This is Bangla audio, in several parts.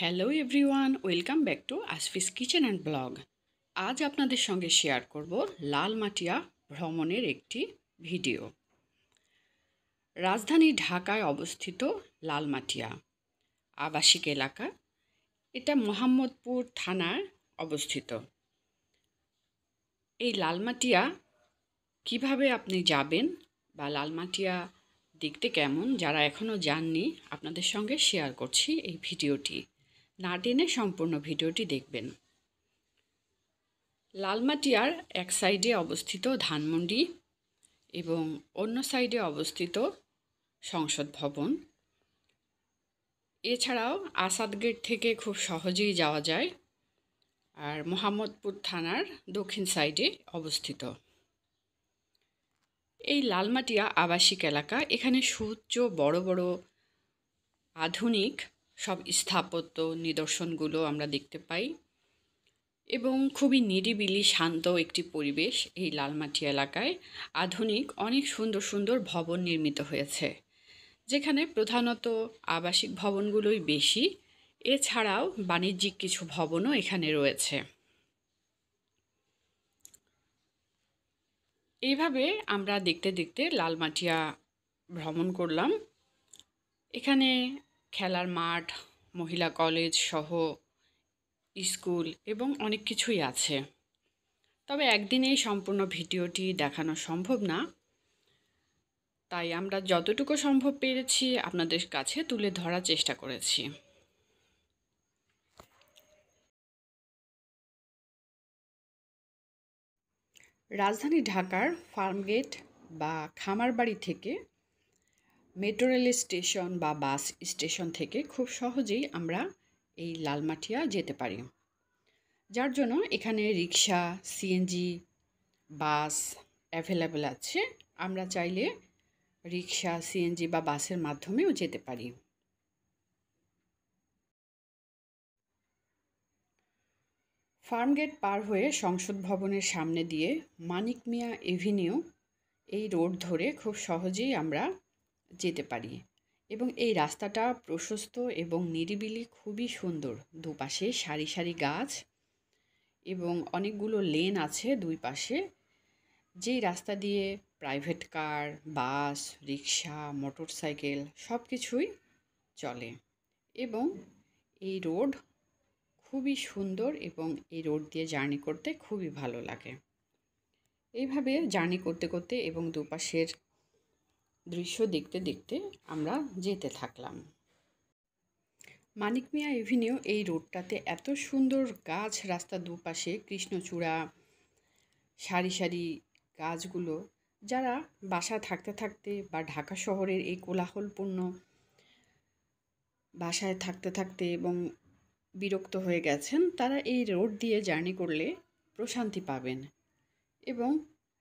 hello everyone welcome back to Ashfi's kitchen and blog আজ আপনাদের সঙ্গে শেয়ার করব লালমাটিয়া ভ্রমণের একটি ভিডিও রাজধানী ঢাকায় অবস্থিত লালমাটিয়া আবাসিক এলাকা এটা মোহাম্মদপুর থানার অবস্থিত এই লালমাটিয়া কিভাবে আপনি যাবেন বা লালমাটিয়া দেখতে কেমন যারা এখনও যাননি আপনাদের সঙ্গে শেয়ার করছি এই ভিডিওটি না টেনে সম্পূর্ণ ভিডিওটি দেখবেন লালমাটিয়ার এক সাইডে অবস্থিত ধানমন্ডি এবং অন্য সাইডে অবস্থিত সংসদ ভবন এছাড়াও আসাদ গেট থেকে খুব সহজেই যাওয়া যায় আর মোহাম্মদপুর থানার দক্ষিণ সাইডে অবস্থিত এই লালমাটিয়া আবাসিক এলাকা এখানে সূর্য বড় বড় আধুনিক সব স্থাপত্য নিদর্শনগুলো আমরা দেখতে পাই এবং খুবই নিরিবিলি শান্ত একটি পরিবেশ এই লালমাটি এলাকায় আধুনিক অনেক সুন্দর সুন্দর ভবন নির্মিত হয়েছে যেখানে প্রধানত আবাসিক ভবনগুলোই বেশি এছাড়াও বাণিজ্যিক কিছু ভবনও এখানে রয়েছে এইভাবে আমরা দেখতে দেখতে লালমাটিয়া ভ্রমণ করলাম এখানে খেলার মাঠ মহিলা কলেজ সহ স্কুল এবং অনেক কিছুই আছে তবে একদিনেই সম্পূর্ণ ভিডিওটি দেখানো সম্ভব না তাই আমরা যতটুকু সম্ভব পেরেছি আপনাদের কাছে তুলে ধরার চেষ্টা করেছি রাজধানী ঢাকার ফার্মগেট বা খামারবাড়ি থেকে মেট্রো রেল স্টেশন বা বাস স্টেশন থেকে খুব সহজেই আমরা এই লালমাটিয়া যেতে পারি যার জন্য এখানে রিক্সা সিএনজি বাস অ্যাভেলেবেল আছে আমরা চাইলে রিক্সা সিএনজি বা বাসের মাধ্যমেও যেতে পারি ফার্মগেট পার হয়ে সংসদ ভবনের সামনে দিয়ে মানিক মিয়া এভিনিউ এই রোড ধরে খুব সহজেই আমরা যেতে পারি এবং এই রাস্তাটা প্রশস্ত এবং নিরিবিলি খুবই সুন্দর দুপাশে সারি সারি গাছ এবং অনেকগুলো লেন আছে দুই পাশে যেই রাস্তা দিয়ে private car bus rickshaw motorcycle সব কিছুই চলে এবং এই রোড খুবই সুন্দর এবং এই রোড দিয়ে জার্নি করতে খুবই ভালো লাগে এইভাবে জার্নি করতে করতে এবং দুপাশের দৃশ্য দেখতে দেখতে আমরা যেতে থাকলাম মানিক মিয়া এভিনিউ এই রোডটাতে এত সুন্দর গাছ রাস্তা দুপাশে কৃষ্ণচূড়া সারি সারি গাছগুলো যারা বাসা থাকতে থাকতে বা ঢাকা শহরের এই কোলাহলপূর্ণ বাসায় থাকতে থাকতে এবং বিরক্ত হয়ে গেছেন তারা এই রোড দিয়ে জার্নি করলে প্রশান্তি পাবেন এবং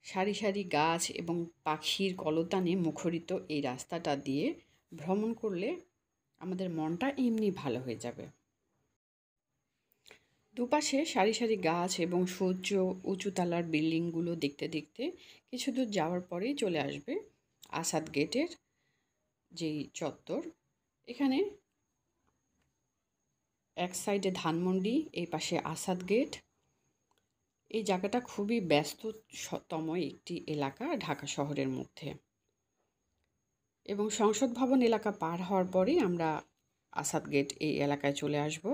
সারি সারি গাছ এবং পাখির কলতানে মুখরিত এই রাস্তাটা দিয়ে ভ্রমণ করলে আমাদের মনটা এমনি ভালো হয়ে যাবে দুপাশে সারি সারি গাছ এবং সূর্য উঁচুতলার বিল্ডিংগুলো দেখতে দেখতে কিছু দূর যাওয়ার পরেই চলে আসবে আসাদ গেটের যেই চত্বর এখানে এক সাইডে ধানমন্ডি এই পাশে আসাদ গেট এই জায়গাটা খুবই ব্যস্ততম একটি এলাকা ঢাকা শহরের মধ্যে এবং সংসদ ভবন এলাকা পার হওয়ার পরেই আমরা আসাদ গেট এই এলাকায় চলে আসব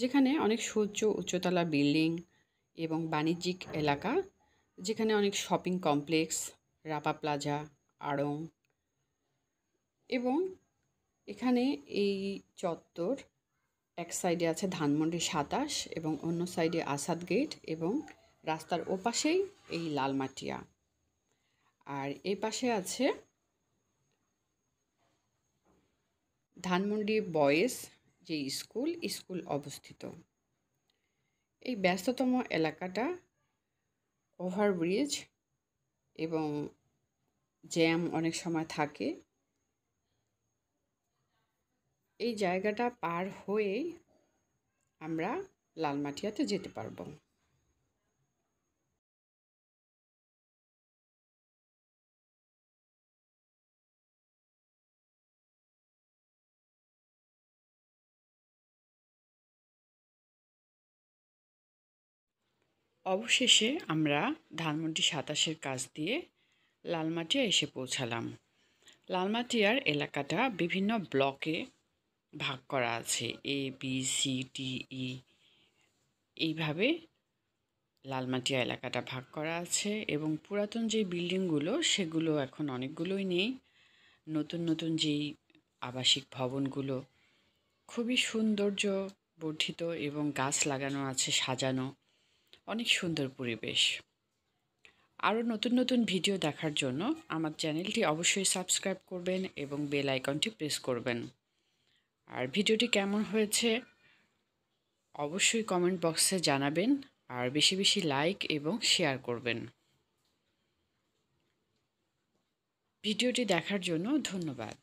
যেখানে অনেক সূর্য উচ্চতলা বিল্ডিং এবং বাণিজ্যিক এলাকা যেখানে অনেক শপিং কমপ্লেক্স রাপা প্লাজা আড়ং এবং এখানে এই চত্বর এক সাইডে আছে ধানমন্ডি সাতাশ এবং অন্য সাইডে আসাদ গেট এবং রাস্তার ওপাশেই এই লালমাটিয়া আর এই পাশে আছে ধানমন্ডি বয়েজ যে স্কুল স্কুল অবস্থিত এই ব্যস্ততম এলাকাটা ওভারব্রিজ এবং জ্যাম অনেক সময় থাকে এই জায়গাটা পার হয়ে আমরা লালমাটিয়াতে যেতে পারবো অবশেষে আমরা ধানমন্ডি সাতাশের কাজ দিয়ে লালমাটিয়া এসে পৌঁছালাম লালমাটিয়ার এলাকাটা বিভিন্ন ব্লকে ভাগ করা আছে A B C D E এইভাবে লালমাটিয়া এলাকাটা ভাগ করা আছে এবং পুরাতন যে বিল্ডিংগুলো সেগুলো এখন অনেকগুলোই নেই নতুন নতুন যেই আবাসিক ভবনগুলো খুবই সৌন্দর্য বর্ধিত এবং গাছ লাগানো আছে সাজানো অনেক সুন্দর পরিবেশ আরও নতুন নতুন ভিডিও দেখার জন্য আমার চ্যানেলটি অবশ্যই সাবস্ক্রাইব করবেন এবং বেল আইকনটি প্রেস করবেন আর ভিডিওটি কেমন হয়েছে অবশ্যই কমেন্ট বক্সে জানাবেন আর বেশি বেশি লাইক এবং শেয়ার করবেন ভিডিওটি দেখার জন্য ধন্যবাদ